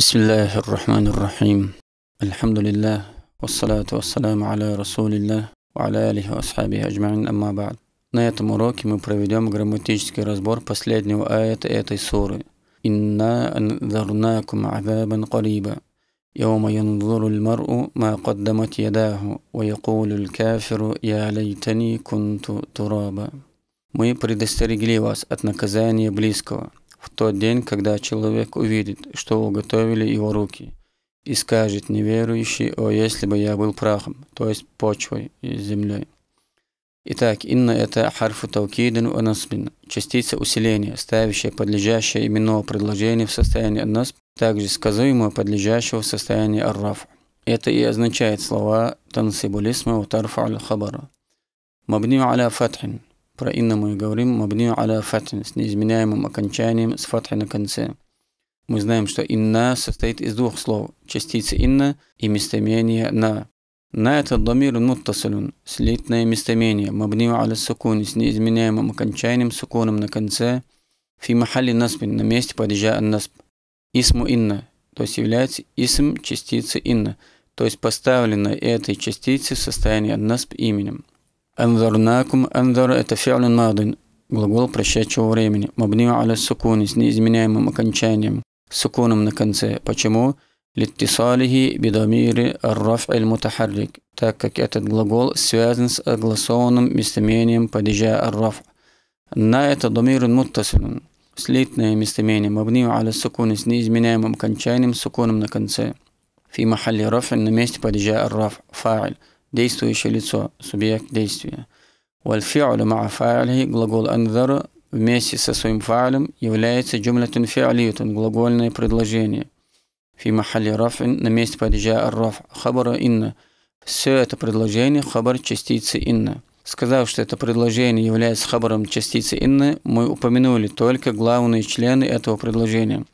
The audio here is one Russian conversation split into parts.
بسم الله الرحمن الرحيم الحمد لله والصلاة والسلام على رسول الله وعلى آله وأصحابه أجمعين أما بعد На этом уроке мы проведем грамматический разбор последнего аята этой суры. إنا أنذرناكم عذابا قريبا يوم ينظر المرء ما قدمت يداه ويقول الكافر يا ليتني كنت ترابا Мы предостерегли вас от наказания близкого – в тот день, когда человек увидит, что уготовили его руки, и скажет неверующий, о, если бы я был прахом, то есть почвой и землей. Итак, инна – это харфу таукидин у насбин, частица усиления, ставящая подлежащее именного предложения в состоянии насб, также сказуемое подлежащего в состоянии арраф. Это и означает слова тансибулисма у тарфа аль-хабара. Мабни аля фатхин – про «инна» мы говорим «мабнию аля фатин» с неизменяемым окончанием с фатхи на конце. Мы знаем, что «инна» состоит из двух слов – частицы «инна» и местоимение «на». «На» – это «домир муттасалюн» – слитное местоимение, «мабнию аля сукуни» с неизменяемым окончанием, суконом на конце, «фи махали наспин» – на месте падежа «насп». «Исму инна» – то есть является «исм» частицы «инна», то есть поставлено этой частицы в состоянии «насп» именем. أنذرناكم أنذر – это фиалин мадин, глагол прошедшего времени, мабнию аля сукуни, с неизменяемым окончанием, с сукуном на конце. Почему? Литтисалихи бидамири арраф аль мутахаррик, так как этот глагол связан с огласованным местоимением падежа арраф. На это дамир муттасилун, слитное местоимение, мабнию аля сукуни, с неизменяемым окончанием, с сукуном на конце. في محل رفع на месте падежа арраф, фа'иль. действующее лицо, субъект действия. Вальфи'лю ма'а глагол анзар вместе со своим фа'лем является джумлятун фи'лиютун, глагольное предложение. Фи махали рафин, на месте падежа раф, хабара инна. Все это предложение хабар частицы инна. Сказав, что это предложение является хабаром частицы инны, мы упомянули только главные члены этого предложения,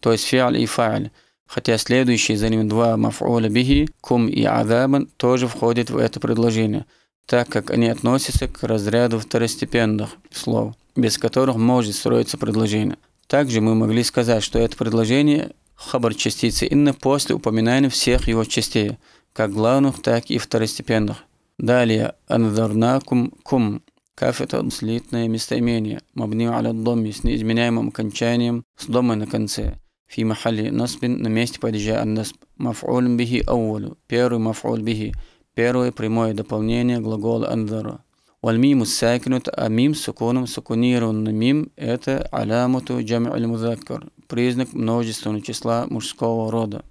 то есть фи'аль и фа'ль. Хотя следующие за ним два маф'уля бихи, кум и адабан тоже входят в это предложение, так как они относятся к разряду второстепенных слов, без которых может строиться предложение. Также мы могли сказать, что это предложение хабар частицы именно после упоминания всех его частей, как главных, так и второстепенных. Далее, андарнакум кум. Каф – это слитное местоимение, мабни аля с неизменяемым окончанием с домой на конце – фи махали насбин на месте падежа ан-насб. Маф'уль бихи аулю. Первый маф'уль бихи. Первое прямое дополнение глагола андара. Вальмиму сакинут, а мим суконом сукунированный мим – это алямуту джам аль музаккар, признак множественного числа мужского рода.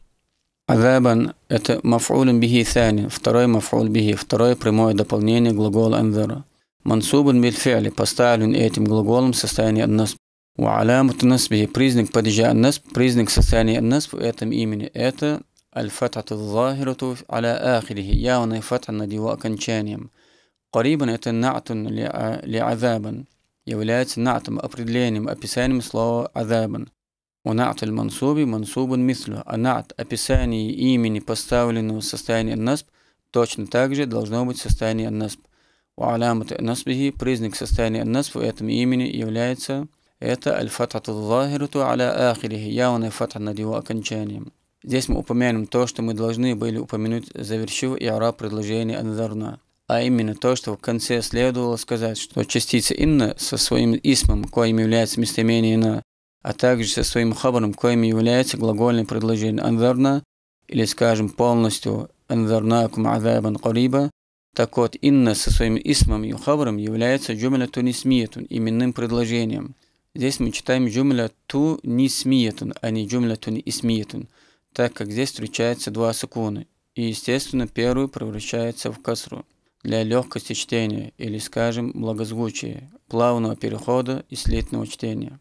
Азабан – это мафулин бихи сани, второй мафул бихи, второе прямое дополнение глагола анзара. Мансубан бильфиали поставлен этим глаголом в состоянии однос وعلامة نسبه بريزنك بدجاء النصب بريزنك سساني النصب وآتم مئمن آتا الفتحة الظاهرة على آخره فتح فتحة وأكن شانيم قريبا يتنعت لعذابا يا يولات نعتم أبردلينم أبسانم سلو عذابا ونعت المنصوب منصوب مثله النعت أبساني إيمني имени, поставленного в состоянии насб, точно так же должно быть состояние насб. وعلامة алямата بريزنك признак состояния وآتم в является это аль-фатату аля ахирихи, явная фатха над его окончанием. Здесь мы упомянем то, что мы должны были упомянуть, завершив и предложение «Анзарна», а именно то, что в конце следовало сказать, что частица «инна» со своим «исмом», коим является местоимение «на», а также со своим хабаром, коим является глагольное предложение «анзарна», или, скажем, полностью «анзарнакум азабан кариба», так вот, «инна» со своим «исмом» и «хабаром» является джумля тунисмиетун, именным предложением – Здесь мы читаем джумля ту нисмиетун, а не джумля ту исмиетун, так как здесь встречаются два сукуна, и, естественно, первый превращается в касру для легкости чтения или, скажем, благозвучия, плавного перехода и слитного чтения.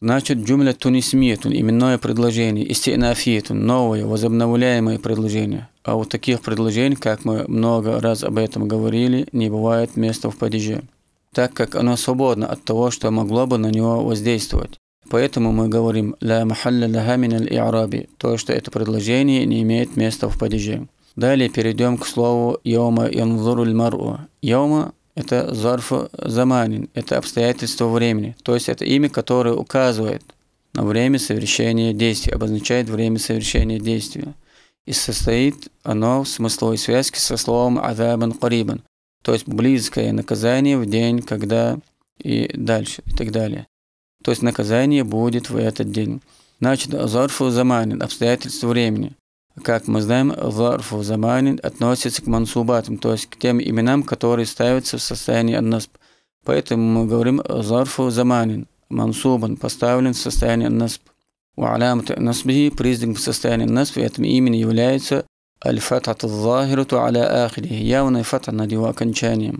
Значит, джумля тунисмиетун, именное предложение, истинафиетун, новое, возобновляемое предложение. А у таких предложений, как мы много раз об этом говорили, не бывает места в падеже так как оно свободно от того, что могло бы на него воздействовать. Поэтому мы говорим «ля махалля ляха мин аль-и'раби», то, что это предложение не имеет места в падеже. Далее перейдем к слову яума янзуру мару». «Йома» – это зарф заманин, это обстоятельство времени, то есть это имя, которое указывает на время совершения действия, обозначает время совершения действия. И состоит оно в смысловой связке со словом «азабан карибан», то есть близкое наказание в день, когда и дальше, и так далее. То есть наказание будет в этот день. Значит, зорфу заманин, обстоятельства времени. Как мы знаем, зорфу заманин относится к мансубатам, то есть к тем именам, которые ставятся в состоянии аннасб. Поэтому мы говорим зорфу заманин, мансубан, поставлен в состоянии аннасб. У алямата насби, признак состояния насб, в этом имени является Аль-фатхат захируту аля ахири. Явная фатха над его окончанием.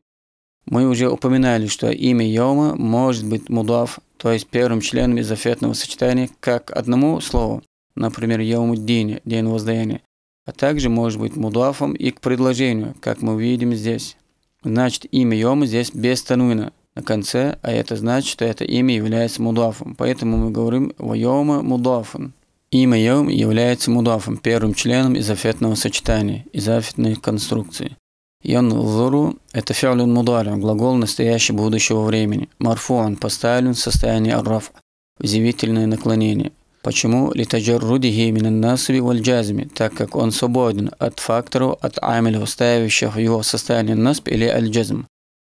Мы уже упоминали, что имя Йома может быть мудав, то есть первым членом из зафетного сочетания как одному слову, например, Йому День, день воздаяния, а также может быть мудафом и к предложению, как мы видим здесь. Значит, имя Йома здесь без тануина на конце, а это значит, что это имя является мудафом. Поэтому мы говорим «Вайома мудафун». Имя Йом является мудафом, первым членом изофетного сочетания, изофетной конструкции. Янзуру – это фиалюн мударя, глагол настоящего будущего времени. Марфуан – поставлен в состоянии арраф, взявительное наклонение. Почему литаджар руди именно насоби вальджазми, так как он свободен от факторов, от амилев, ставящих его состояние насп или аль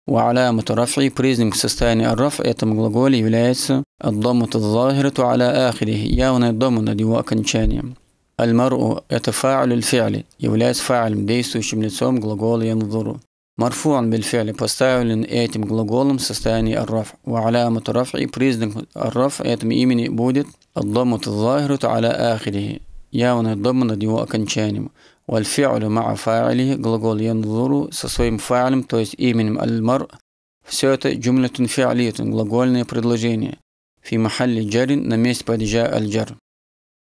У Уаля мутарафи признак состояния арраф этому глаголе является Аддамута захирту аля ахирих. Явное дома над его окончанием. Аль-мар'у – это фа'аль фи'ли, являясь фа'алем, действующим лицом глагола янзуру. Марфуан бильфи'ли поставлен этим глаголом в состоянии арраф. Ва алямату раф'и признак арраф этому имени будет аддамуту захирту аля ахирихи. Явное дома над его окончанием. Вальфи'лю ма'а фа'илихи – глагол янзуру со своим фа'алем, то есть именем аль-мар. Все это джумлятун фи'лиятун – глагольные предложения фи махалли джарин на месте падежа аль-джар.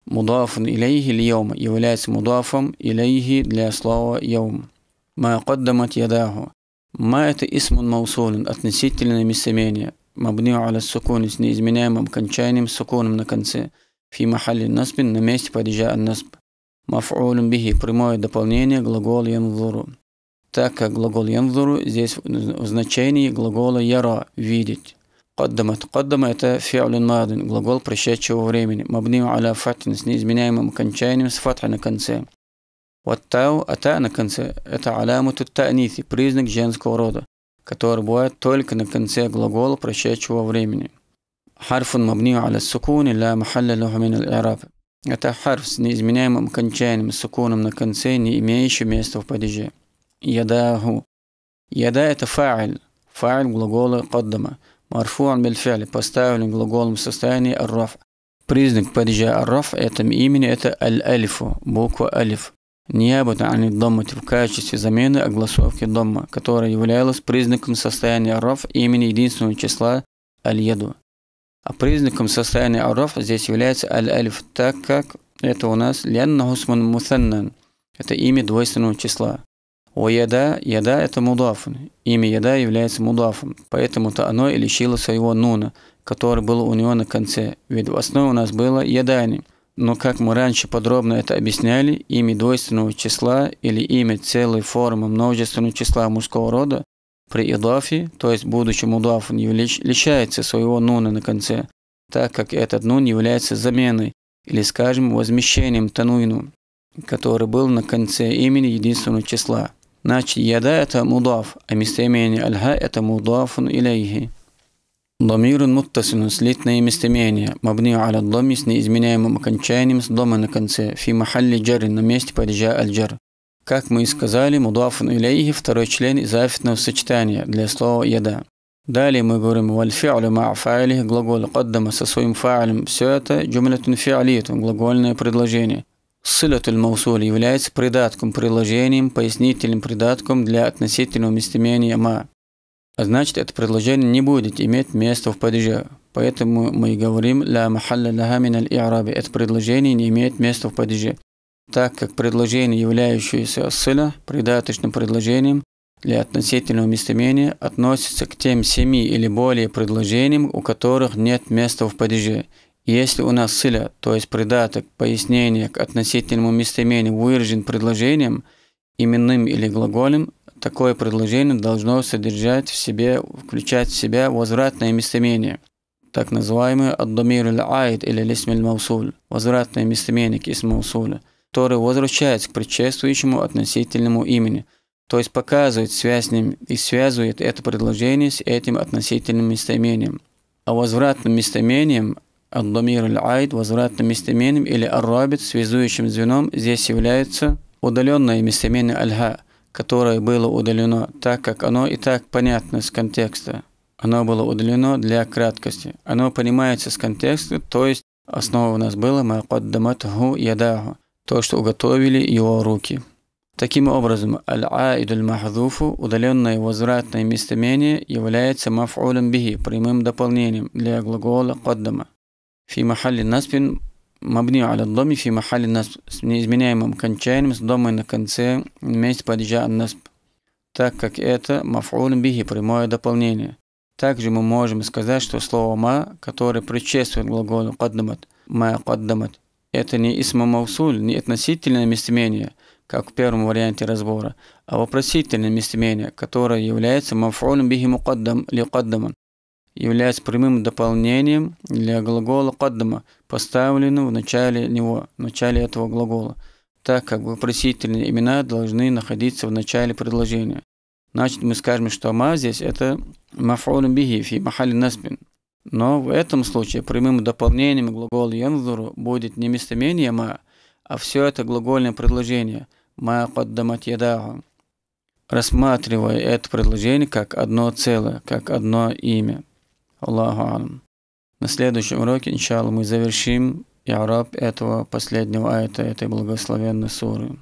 Мудафун илейхи льяума является мудафом илейхи для слова яум. Ма каддамат ядаху. Ма это исмун маусулин, относительное местоимение. Мабню аля сукуни с неизменяемым кончанием сукуном на конце. Фи махалли насбин на месте падежа ан-насб. Мафулюн бихи прямое дополнение глагол янзуру. Так как глагол янзуру здесь в значении глагола яра – видеть. قدم تقدم это فعل ماض глагол прошедшего времени مبني على فتح с неизменяемым окончанием с فتح на конце والتاو أتا а на конце это علامة التأنيث признак женского рода который бывает только на конце глагола прошедшего времени Харфун مبني على السكون لا محل له من это харф с неизменяемым окончанием с сукуном на конце, не имеющий места в падеже. Ядаху. Яда – это фа'иль, фа'иль глагола «каддама». Марфуан бельфяли поставлен в глаголом состоянии арраф. Признак падежа арраф этом имени это аль-алифу, буква алиф. Неабата они доммати в качестве замены огласовки дома, которая являлась признаком состояния арраф имени единственного числа аль-яду. А признаком состояния арраф здесь является аль-алиф, так как это у нас лянна гусман мусаннан. Это имя двойственного числа. О яда, яда – это мудафун. Имя яда является мудафом, поэтому-то оно и лишило своего нуна, который был у него на конце, ведь в основе у нас было ядани. Но как мы раньше подробно это объясняли, имя двойственного числа или имя целой формы множественного числа мужского рода при идафе, то есть будущем удафун, лишается своего нуна на конце, так как этот нун является заменой или, скажем, возмещением тануину, который был на конце имени единственного числа. Значит, яда – это мудаф, а местоимение альха – это мудафун илейхи. Дамир муттасин, слитное местоимение, мабни аля дами с неизменяемым окончанием с дома на конце, фи махалли джар, на месте падежа аль-джар. Как мы и сказали, мудафун илейхи – второй член из афитного сочетания для слова яда. Далее мы говорим «вальфи'лю ма'фа'лих» глагол «каддама» со своим фа'лем. Все это джумлятун фи'алитун, глагольное предложение. Сылятуль Маусуль является придатком, приложением, пояснительным придатком для относительного местоимения «ма». А значит, это предложение не будет иметь места в падеже. Поэтому мы говорим «ля махалла ляха мин аль Это предложение не имеет места в падеже, так как предложение, являющееся сыля, придаточным предложением для относительного местоимения, относится к тем семи или более предложениям, у которых нет места в падеже, если у нас сыля, то есть придаток, пояснение к относительному местоимению выражен предложением, именным или глаголем, такое предложение должно содержать в себе, включать в себя возвратное местоимение, так называемое «аддамир или «лисмиль маусуль» – возвратное местоимение к исму которое возвращается к предшествующему относительному имени, то есть показывает связь с ним и связывает это предложение с этим относительным местоимением. А возвратным местоимением – Ад-дамир аль-айд, возвратным местоименем или ар-рабит, связующим звеном, здесь является удаленное местоимение аль-ха, которое было удалено, так как оно и так понятно с контекста. Оно было удалено для краткости. Оно понимается с контекста, то есть основа у нас была мaqaddamatuhu ядаху, то, что уготовили его руки. Таким образом, аль-аидуль махдуфу, удаленное возвратное местоимение, является мафулем бихи, прямым дополнением для глагола каддама. Фи махалли наспин мабни аля доми фи махалли насп с неизменяемым кончанием с домой на конце вместе падежа насп, так как это мафулин бихи прямое дополнение. Также мы можем сказать, что слово «ма», которое предшествует глаголу «каддамат», «ма каддамат», это не исма маусуль, не относительное местоимение, как в первом варианте разбора, а вопросительное местоимение, которое является мафулем бихи мукаддам ли каддаман является прямым дополнением для глагола «каддама», поставленного в начале него, в начале этого глагола, так как вопросительные имена должны находиться в начале предложения. Значит, мы скажем, что «ма» здесь – это «мафулун бихи» фи махали насбин. Но в этом случае прямым дополнением глагола «янзуру» будет не местоимение «ма», а все это глагольное предложение «ма каддамат ядаху», рассматривая это предложение как одно целое, как одно имя. Аллаху алам. На следующем уроке, иншалла, мы завершим и араб этого последнего аята этой благословенной суры.